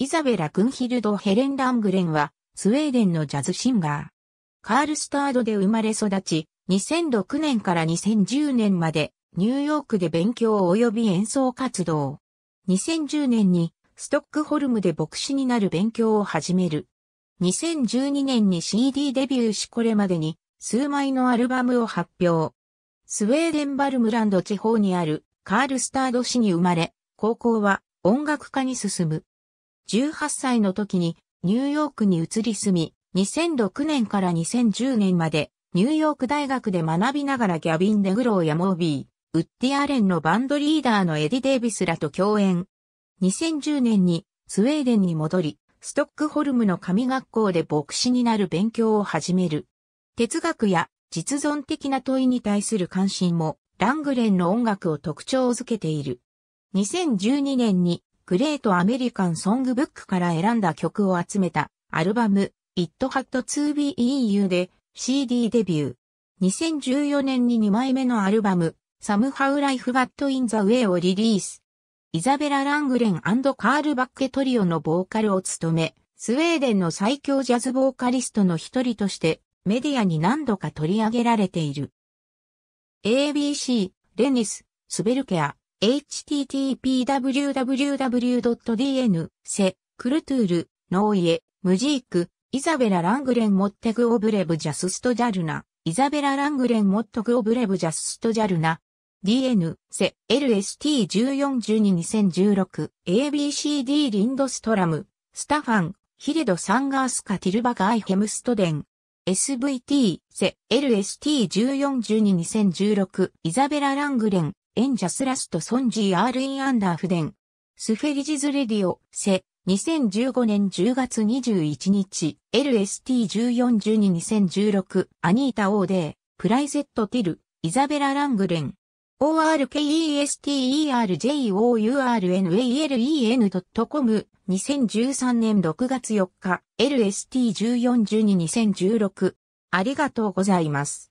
イザベラ・クンヒルド・ヘレン・ラングレンは、スウェーデンのジャズシンガー。カールスタードで生まれ育ち、2006年から2010年まで、ニューヨークで勉強及び演奏活動。2010年に、ストックホルムで牧師になる勉強を始める。2012年に CD デビューしこれまでに数枚のアルバムを発表。スウェーデンバルムランド地方にあるカールスタード市に生まれ、高校は音楽科に進む。18歳の時にニューヨークに移り住み、2006年から2010年までニューヨーク大学で学びながらギャビン・デグローやモービー、ウッディ・アレンのバンドリーダーのエディ・デイビスらと共演。2010年にスウェーデンに戻り、ストックホルムの神学校で牧師になる勉強を始める。哲学や実存的な問いに対する関心もラングレンの音楽を特徴づけている。2012年にグレートアメリカンソングブックから選んだ曲を集めたアルバム It Had To Be In You で CD デビュー。2014年に2枚目のアルバム Somehow Life But In The Way をリリース。イザベラ・ラングレンカール・バッケトリオのボーカルを務め、スウェーデンの最強ジャズボーカリストの一人としてメディアに何度か取り上げられている。ABC、レニス、スベルケア、http://www.dn、セ、クルトゥール、ノーイエ、ムジーク、イザベラ・ラングレン・モッテグ・オブレブ・ジャススト・ジャルナ、イザベラ・ラングレン・モットグ・オブレブ・ジャススト・ジャルナ、DN、セ、LST1412-2016、ABCD リンドストラム、スタファン、ヒレド・サンガースカ・ティルバガイ・ヘムストデン、SVT、セ、LST1412-2016、イザベラ・ラングレン、エンジャスラストソンジーアールインアンダーフデン。スフェリジズレディオ、セ、2015年10月21日、LST1412-2016、アニータ・オーデー、プライゼット・ティル、イザベラ・ラングレン。o r k e s t e r j o u r n a e l e n c o m 2013年6月4日 LST1412-2016 ありがとうございます。